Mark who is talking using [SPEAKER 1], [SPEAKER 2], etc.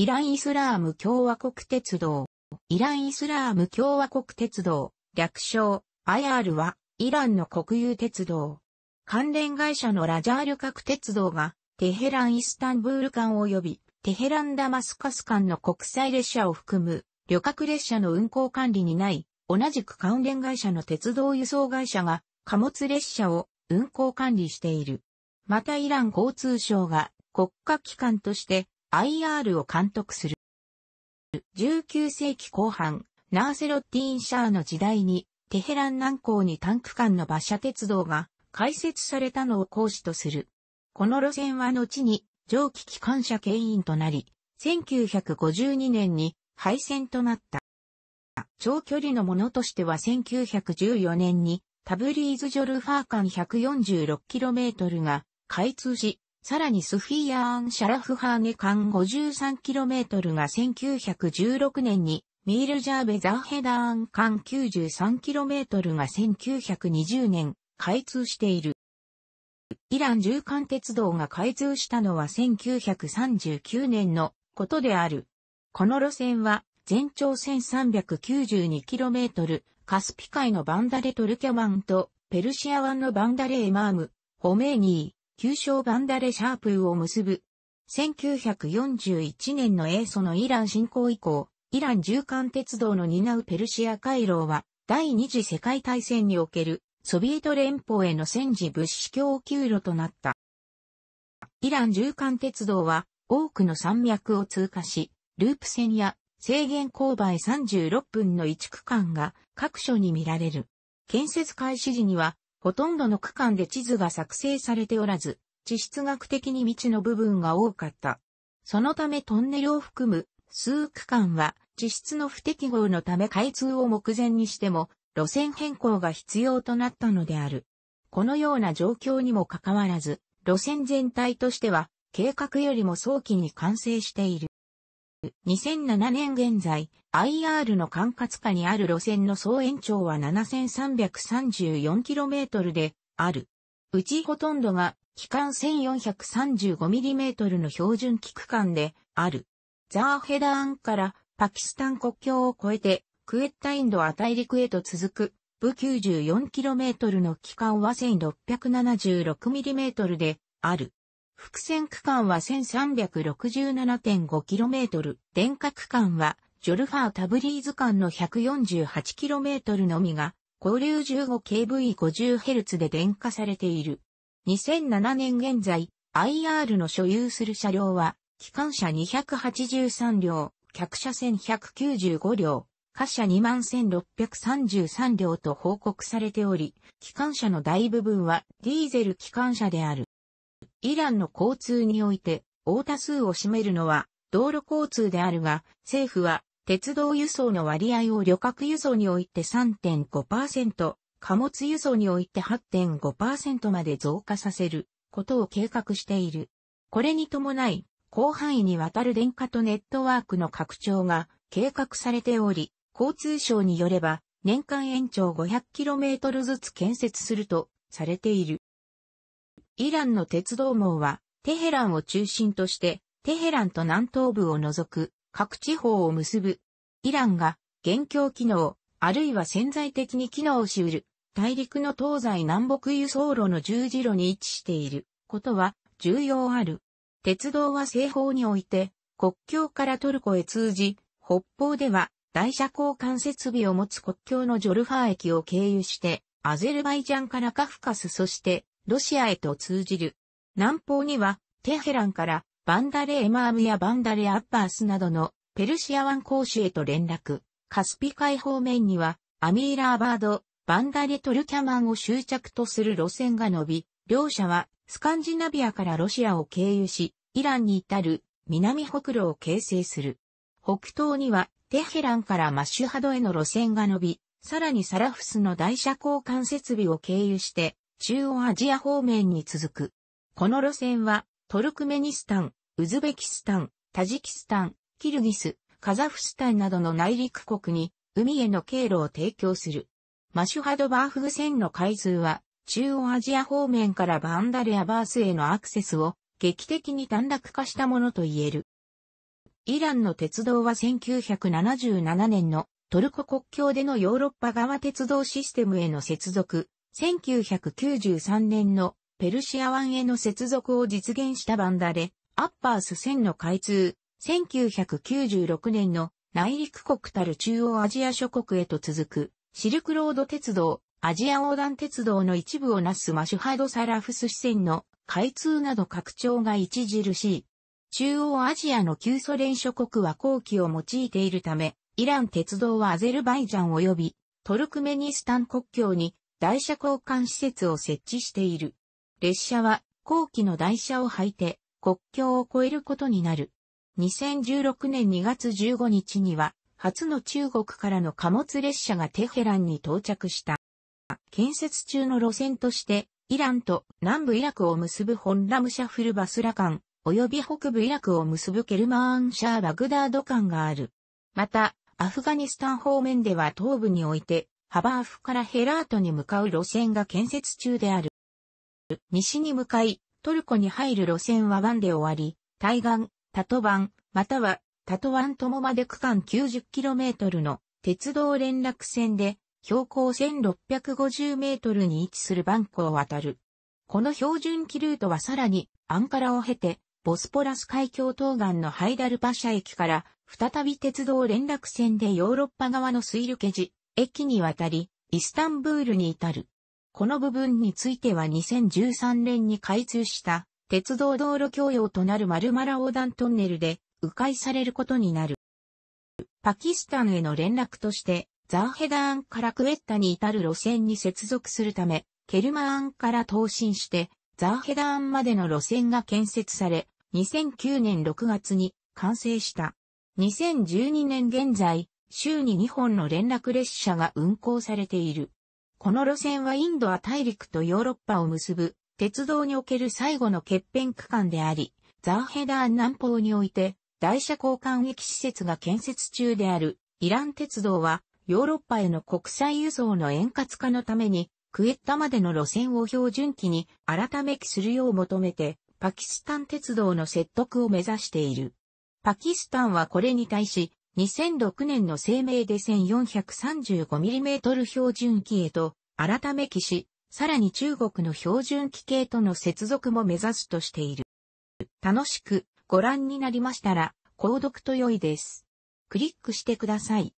[SPEAKER 1] イラン・イスラーム共和国鉄道。イラン・イスラーム共和国鉄道、略称、IR は、イランの国有鉄道。関連会社のラジャール核鉄道が、テヘラン・イスタンブール間及び、テヘラン・ダマスカス間の国際列車を含む、旅客列車の運行管理にない、同じく関連会社の鉄道輸送会社が、貨物列車を運行管理している。またイラン交通省が国家機関として IR を監督する。19世紀後半、ナーセロッティン・シャーの時代に、テヘラン南港にタンク間の馬車鉄道が開設されたのを講師とする。この路線は後に蒸気機関車牽引となり、1952年に廃線となった。長距離のものとしては1914年にタブリーズ・ジョルファー間 146km が開通し、さらにスフィーアーン・シャラフハーネ間 53km が1916年に、ミールジャーベザーヘダーン間 93km が1920年、開通している。イラン縦貫鉄道が開通したのは1939年のことである。この路線は全長 1392km、カスピ海のバンダレトルキャ湾とペルシア湾のバンダレエマーム、ホメーニー、旧称バンダレ・シャープーを結ぶ。1941年の英祖のイラン侵攻以降、イラン縦貫鉄道の担うペルシア回廊は、第二次世界大戦におけるソビエト連邦への戦時物資供給路となった。イラン縦貫鉄道は多くの山脈を通過し、ループ線や制限勾配36分の1区間が各所に見られる。建設開始時にはほとんどの区間で地図が作成されておらず、地質学的に未知の部分が多かった。そのためトンネルを含む数区間は地質の不適合のため開通を目前にしても路線変更が必要となったのである。このような状況にもかかわらず、路線全体としては計画よりも早期に完成している。2007年現在、IR の管轄下にある路線の総延長は 7334km である。うちほとんどが期間 1435mm の標準期間である。ザーヘダーンからパキスタン国境を越えてクエッタインドア大陸へと続く部 94km の期間は 1676mm である。伏線区間は 1367.5km、電化区間はジョルファー・タブリーズ間の 148km のみが、交流 15kV50Hz で電化されている。2007年現在、IR の所有する車両は、機関車283両、客車1195両、貨車21633両と報告されており、機関車の大部分はディーゼル機関車である。イランの交通において、大多数を占めるのは、道路交通であるが、政府は、鉄道輸送の割合を旅客輸送において3.5%、貨物輸送において8.5%まで増加させることを計画している。これに伴い、広範囲にわたる電化とネットワークの拡張が計画されており、交通省によれば、年間延長 500km ずつ建設するとされている。イランの鉄道網は、テヘランを中心として、テヘランと南東部を除く各地方を結ぶ。イランが、現況機能、あるいは潜在的に機能しうる、大陸の東西南北輸送路の十字路に位置していることは重要ある。鉄道は西方において、国境からトルコへ通じ、北方では台車交換設備を持つ国境のジョルファー駅を経由して、アゼルバイジャンからカフカスそしてロシアへと通じる。南方には、テヘランから、バンダレ・エマームやバンダレ・アッバースなどの、ペルシア湾公主へと連絡。カスピ海方面には、アミーラーバード、バンダレ・トルキャマンを終着とする路線が伸び、両者は、スカンジナビアからロシアを経由し、イランに至る南北路を形成する。北東にはテヘランからマッシュハドへの路線が伸び、さらにサラフスの台車交換設備を経由して中央アジア方面に続く。この路線は、トルクメニスタン、ウズベキスタン、タジキスタン、キルギス、カザフスタンなどの内陸国に海への経路を提供する。マシュハドバーフグ線の開通は中央アジア方面からバンダルアバースへのアクセスを劇的に短絡化したものと言える。イランの鉄道は1977年のトルコ国境でのヨーロッパ側鉄道システムへの接続、1993年のペルシア湾への接続を実現したバンダレ、アッパース線の開通、1996年の内陸国たる中央アジア諸国へと続くシルクロード鉄道、アジア横断鉄道の一部をなすマシュハドサラフス支線の開通など拡張が著しい。中央アジアの旧ソ連諸国は後期を用いているため、イラン鉄道はアゼルバイジャン及びトルクメニスタン国境に台車交換施設を設置している。列車は後期の台車を履いて国境を越えることになる。2016年2月15日には初の中国からの貨物列車がテヘランに到着した。建設中の路線としてイランと南部イラクを結ぶホンラムシャフルバスラ間、及び北部イラクを結ぶケルマーンシャーバグダード間がある。また、アフガニスタン方面では東部において、ハバーフからヘラートに向かう路線が建設中である。西に向かい、トルコに入る路線は湾で終わり、対岸、タトバン、またはタトワントモまで区間 90km の鉄道連絡線で、標高 1650m に位置するバンコを渡る。この標準機ルートはさらに、アンカラを経て、ボスポラス海峡東岸のハイダルパシャ駅から、再び鉄道連絡線でヨーロッパ側のスイルケジ、駅に渡り、イスタンブールに至る。この部分については2013年に開通した鉄道道路供用となるマルマラ横断トンネルで迂回されることになる。パキスタンへの連絡としてザーヘダーンからクエッタに至る路線に接続するため、ケルマーンから投進してザーヘダーンまでの路線が建設され、2009年6月に完成した。2012年現在、週に2本の連絡列車が運行されている。この路線はインドア大陸とヨーロッパを結ぶ鉄道における最後の欠片区間であり、ザーヘダーン南方において台車交換駅施設が建設中であるイラン鉄道はヨーロッパへの国際輸送の円滑化のためにクエッタまでの路線を標準機に改めきするよう求めてパキスタン鉄道の説得を目指している。パキスタンはこれに対し2006年の声明で 1435mm 標準機へと改め機し、さらに中国の標準機系との接続も目指すとしている。楽しくご覧になりましたら、購読と良いです。クリックしてください。